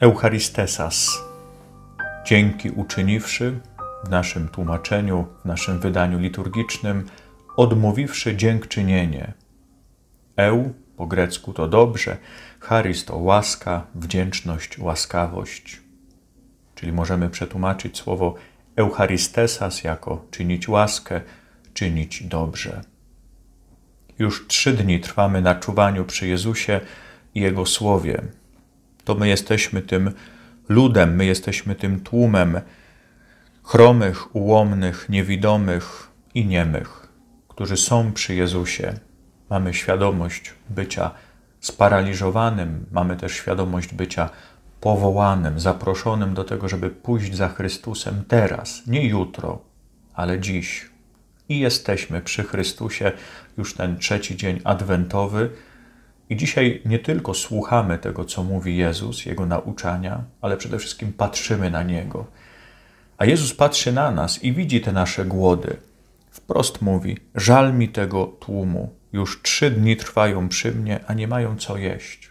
Eucharistesas. Dzięki uczyniwszy, w naszym tłumaczeniu, w naszym wydaniu liturgicznym, odmówiwszy dziękczynienie. Eu po grecku to dobrze, charis to łaska, wdzięczność, łaskawość. Czyli możemy przetłumaczyć słowo eucharistesas jako czynić łaskę, czynić dobrze. Już trzy dni trwamy na czuwaniu przy Jezusie i Jego Słowie, to my jesteśmy tym ludem, my jesteśmy tym tłumem chromych, ułomnych, niewidomych i niemych, którzy są przy Jezusie. Mamy świadomość bycia sparaliżowanym, mamy też świadomość bycia powołanym, zaproszonym do tego, żeby pójść za Chrystusem teraz, nie jutro, ale dziś. I jesteśmy przy Chrystusie już ten trzeci dzień adwentowy. I dzisiaj nie tylko słuchamy tego, co mówi Jezus, Jego nauczania, ale przede wszystkim patrzymy na Niego. A Jezus patrzy na nas i widzi te nasze głody. Wprost mówi: Żal mi tego tłumu. Już trzy dni trwają przy mnie, a nie mają co jeść.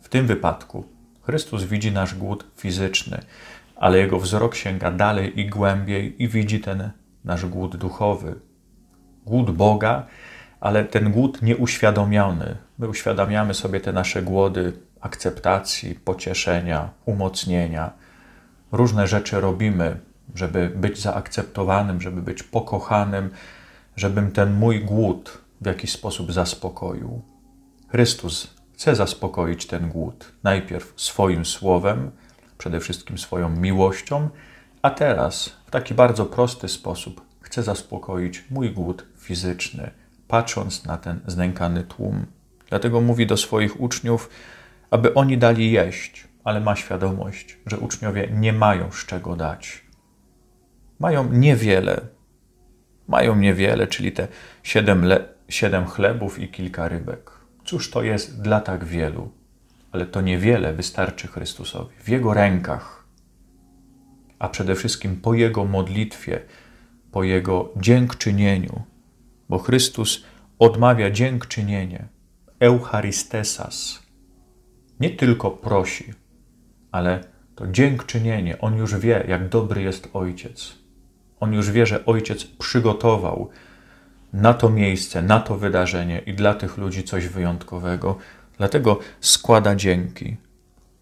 W tym wypadku Chrystus widzi nasz głód fizyczny, ale jego wzrok sięga dalej i głębiej i widzi ten nasz głód duchowy. Głód Boga, ale ten głód nieuświadomiony. My uświadamiamy sobie te nasze głody akceptacji, pocieszenia, umocnienia. Różne rzeczy robimy, żeby być zaakceptowanym, żeby być pokochanym, żebym ten mój głód w jakiś sposób zaspokoił. Chrystus chce zaspokoić ten głód najpierw swoim słowem, przede wszystkim swoją miłością, a teraz w taki bardzo prosty sposób chce zaspokoić mój głód fizyczny, patrząc na ten znękany tłum. Dlatego mówi do swoich uczniów, aby oni dali jeść, ale ma świadomość, że uczniowie nie mają z czego dać. Mają niewiele. Mają niewiele, czyli te siedem, le- siedem chlebów i kilka rybek. Cóż to jest dla tak wielu? Ale to niewiele wystarczy Chrystusowi. W Jego rękach, a przede wszystkim po Jego modlitwie, po Jego dziękczynieniu, bo Chrystus odmawia dziękczynienie, eucharistesas. Nie tylko prosi, ale to dziękczynienie. On już wie, jak dobry jest Ojciec. On już wie, że Ojciec przygotował na to miejsce, na to wydarzenie i dla tych ludzi coś wyjątkowego. Dlatego składa dzięki.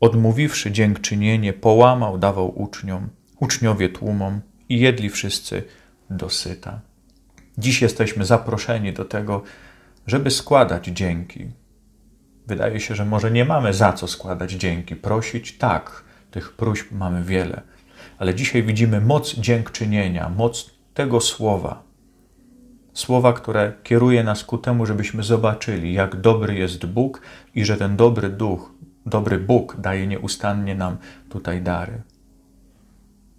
Odmówiwszy dziękczynienie, połamał, dawał uczniom, uczniowie tłumom i jedli wszyscy dosyta. Dziś jesteśmy zaproszeni do tego, żeby składać dzięki. Wydaje się, że może nie mamy za co składać dzięki, prosić tak, tych próśb mamy wiele, ale dzisiaj widzimy moc dziękczynienia, moc tego słowa. Słowa, które kieruje nas ku temu, żebyśmy zobaczyli, jak dobry jest Bóg i że ten dobry duch, dobry Bóg daje nieustannie nam tutaj dary.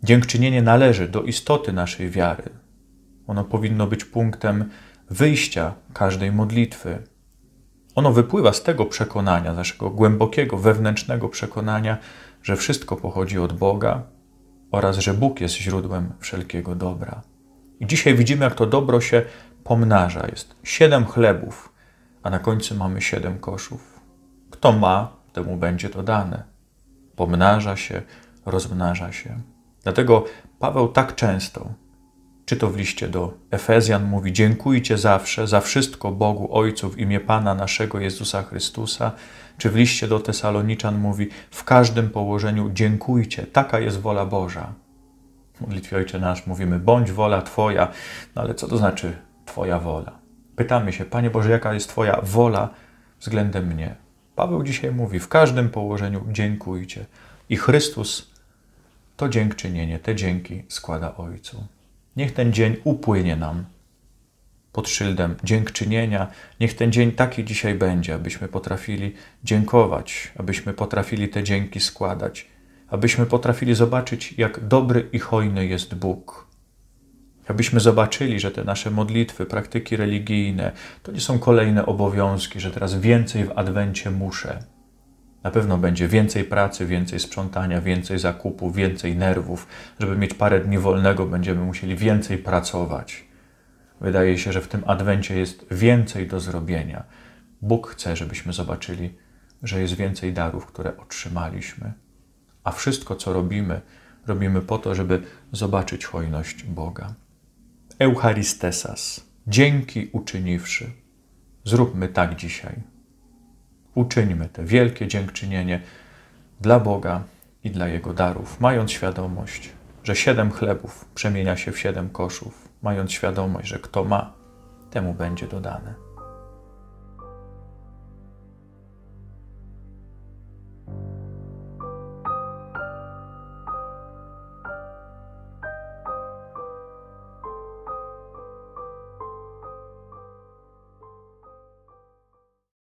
Dziękczynienie należy do istoty naszej wiary, ono powinno być punktem wyjścia każdej modlitwy. Ono wypływa z tego przekonania, naszego głębokiego, wewnętrznego przekonania, że wszystko pochodzi od Boga oraz że Bóg jest źródłem wszelkiego dobra. I dzisiaj widzimy, jak to dobro się pomnaża. Jest siedem chlebów, a na końcu mamy siedem koszów. Kto ma, temu będzie to dane. Pomnaża się, rozmnaża się. Dlatego Paweł tak często czy to w liście do Efezjan mówi: Dziękujcie zawsze za wszystko Bogu Ojcu w imię Pana naszego Jezusa Chrystusa, czy w liście do Tesaloniczan mówi: W każdym położeniu dziękujcie, taka jest wola Boża. W modlitwie Ojcze Nasz mówimy: Bądź wola Twoja, no ale co to znaczy Twoja wola? Pytamy się: Panie Boże, jaka jest Twoja wola względem mnie? Paweł dzisiaj mówi: W każdym położeniu dziękujcie. I Chrystus to dziękczynienie, te dzięki składa Ojcu. Niech ten dzień upłynie nam pod szyldem dziękczynienia. Niech ten dzień taki dzisiaj będzie, abyśmy potrafili dziękować, abyśmy potrafili te dzięki składać, abyśmy potrafili zobaczyć, jak dobry i hojny jest Bóg. Abyśmy zobaczyli, że te nasze modlitwy, praktyki religijne to nie są kolejne obowiązki, że teraz więcej w adwencie muszę na pewno będzie więcej pracy, więcej sprzątania, więcej zakupów, więcej nerwów. Żeby mieć parę dni wolnego, będziemy musieli więcej pracować. Wydaje się, że w tym adwencie jest więcej do zrobienia. Bóg chce, żebyśmy zobaczyli, że jest więcej darów, które otrzymaliśmy. A wszystko, co robimy, robimy po to, żeby zobaczyć hojność Boga. Eucharistesas, dzięki uczyniwszy. Zróbmy tak dzisiaj uczyńmy te wielkie dziękczynienie dla Boga i dla Jego darów, mając świadomość, że siedem chlebów przemienia się w siedem koszów, mając świadomość, że kto ma, temu będzie dodane.